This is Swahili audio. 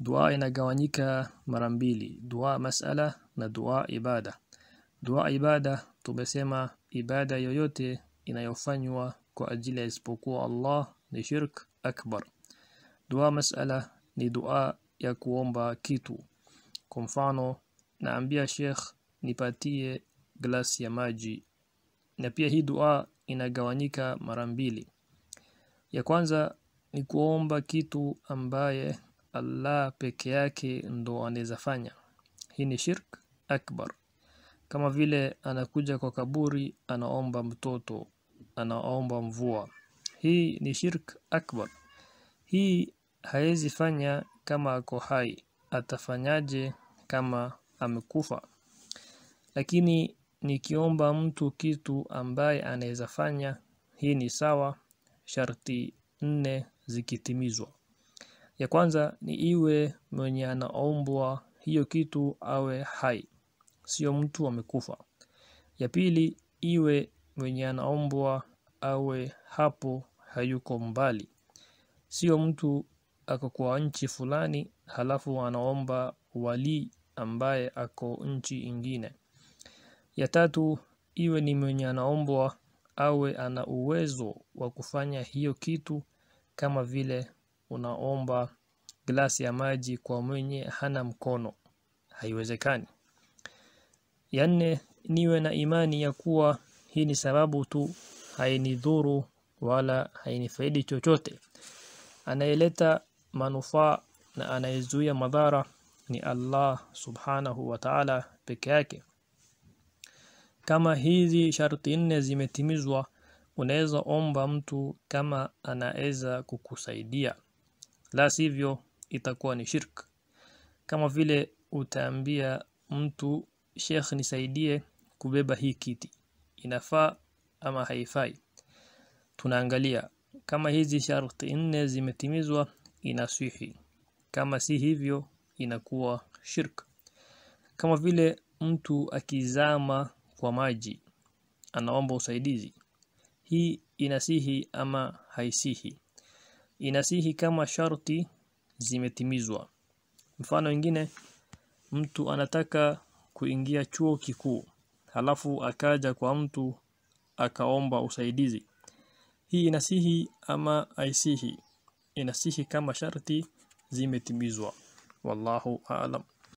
Dua inagawanyika mara mbili, dua masala na dua ibada. Dua ibada tumesema ibada yoyote inayofanywa kwa ajili ya isipokuwa Allah ni shirk akbar. Dua masala ni dua ya kuomba kitu. Kwa mfano, naambia Sheikh nipatie glasi ya maji. Na pia hii dua inagawanyika mara mbili. Ya kwanza ni kuomba kitu ambaye Allah peke yake ndo anaweza fanya. Hii ni shirk akbar. Kama vile anakuja kwa kaburi anaomba mtoto, anaomba mvua. Hii ni shirk akbar. Hii haezi fanya kama ako hai. Atafanyaje kama amekufa? Lakini nikiomba mtu kitu ambaye anaweza fanya, hii ni sawa, sharti nne zikitimizwa. Ya kwanza ni iwe mwenye anaombwa hiyo kitu awe hai, sio mtu amekufa. Ya pili iwe mwenye anaombwa awe hapo hayuko mbali, sio mtu ako kwa nchi fulani halafu anaomba wali ambaye ako nchi ingine. Ya tatu iwe ni mwenye anaombwa awe ana uwezo wa kufanya hiyo kitu kama vile unaomba glasi ya maji kwa mwenye hana mkono. Haiwezekani. Ya nne, niwe na imani ya kuwa hii ni sababu tu, hainidhuru wala hainifaidi chochote. Anayeleta manufaa na anayezuia madhara ni Allah subhanahu wa ta'ala peke yake. Kama hizi sharti nne zimetimizwa, unaweza omba mtu kama anaweza kukusaidia la sivyo itakuwa ni shirk kama vile utaambia mtu Sheikh nisaidie kubeba hii kiti inafaa ama haifai tunaangalia kama hizi sharti nne zimetimizwa inaswihi kama si hivyo inakuwa shirk kama vile mtu akizama kwa maji anaomba usaidizi hii inasihi ama haisihi inasihi kama sharti zimetimizwa mfano ingine mtu anataka kuingia chuo kikuu halafu akaja kwa mtu akaomba usaidizi hii inasihi ama aisihi inasihi kama sharti zimetimizwa wallahu aalam